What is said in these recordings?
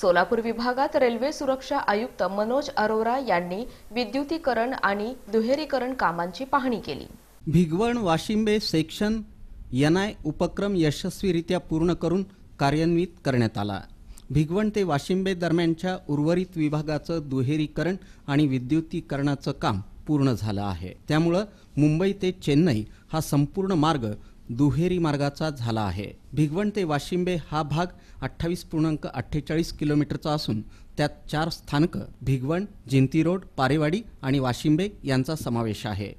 सोलापूर विभागात रेल्वे सुरक्षा आयुक्त मनोज अरोरा यांनी विद्युतीकरण आणि दुहेरीकरण कामांची पाहणी केली भिगवण वाशिंबे सेक्शन यनाय उपक्रम यशस्वीरित्या पूर्ण करून कार्यान्वित करण्यात आला भिगवण ते वाशिंबे दरम्यानच्या उर्वरित विभागाचं दुहेरीकरण आणि विद्युतीकरणाचं काम पूर्ण झालं आहे त्यामुळं मुंबई ते चेन्नई हा संपूर्ण मार्ग दुहेरी मार्गाचा झाला आहे भिगवण ते वाशिंबे हा भाग अठ्ठावीस पूर्णांक अठ्ठेचाळीस किलोमीटरचा असून त्यात चार स्थानकं भिगवण जिंती रोड पारेवाडी आणि वाशिंबे यांचा समावेश आहे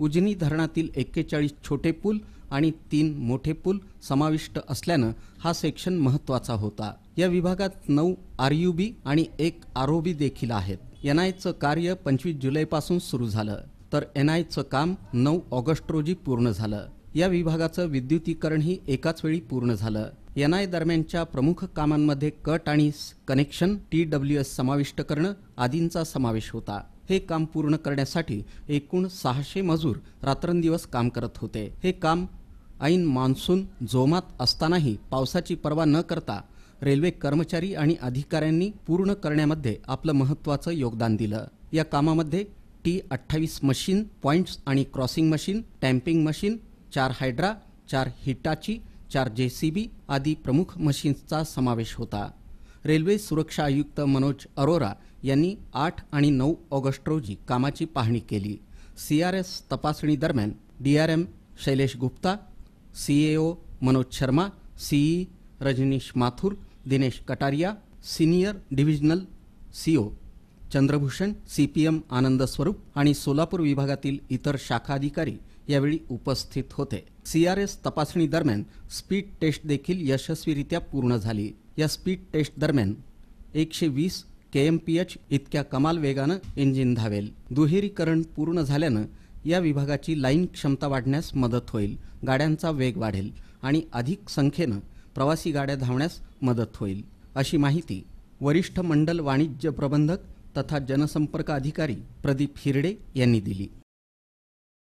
उजनी धरणातील एक्केचाळीस छोटे पूल आणि तीन मोठे पूल समाविष्ट असल्यानं हा सेक्शन महत्त्वाचा होता या विभागात नऊ आर यू बी आणि एक आर देखील आहेत एन आयचं कार्य पंचवीस जुलैपासून सुरू झालं तर एन आयचं काम नऊ ऑगस्ट रोजी पूर्ण झालं या विभागाचं विद्युतीकरणही एकाच वेळी पूर्ण झालं एनआय दरम्यानच्या प्रमुख कामांमध्ये कट आणि कनेक्शन टी डब्ल्यू एस समाविष्ट करणं आदींचा समावेश होता हे काम पूर्ण करण्यासाठी एकूण सहाशे मजूर रात्रंदिवस काम करत होते हे काम ऐन मान्सून जोमात असतानाही पावसाची पर्वा न करता रेल्वे कर्मचारी आणि अधिकाऱ्यांनी पूर्ण करण्यामध्ये आपलं महत्वाचं योगदान दिलं या कामामध्ये टी अठ्ठावीस मशीन पॉईंट्स आणि क्रॉसिंग मशीन टॅम्पिंग मशीन चार हायड्रा चार हिटाची चार जे सी बी आदी प्रमुख मशीन्सचा समावेश होता रेल्वे सुरक्षा आयुक्त मनोज अरोरा यांनी आठ आणि नऊ ऑगस्ट रोजी कामाची पाहणी केली सी आर एस तपासणी दरम्यान D R M Shailesh Gupta C A O Manoj Sharma CE Rajnish Mathur Dinesh Kataria senior divisional C O Chandrabhushan CPM Anand Swaroop आणि सोलापूर विभागातील इतर शाखा अधिकारी यावेळी उपस्थित होते सीआरएस तपासणी दरम्यान स्पीड टेस्ट देखील यशस्वीरित्या पूर्ण झाली या स्पीड टेस्ट दरम्यान एकशे वीस के एम पी एच इतक्या कमाल वेगानं इंजिन धावेल दुहेरीकरण पूर्ण झाल्यानं या विभागाची लाईन क्षमता वाढण्यास मदत होईल गाड्यांचा वेग वाढेल आणि अधिक संख्येनं प्रवासी गाड्या धावण्यास मदत होईल अशी माहिती वरिष्ठ मंडल वाणिज्य प्रबंधक तथा जनसंपर्क अधिकारी प्रदीप हिरडे यांनी दिली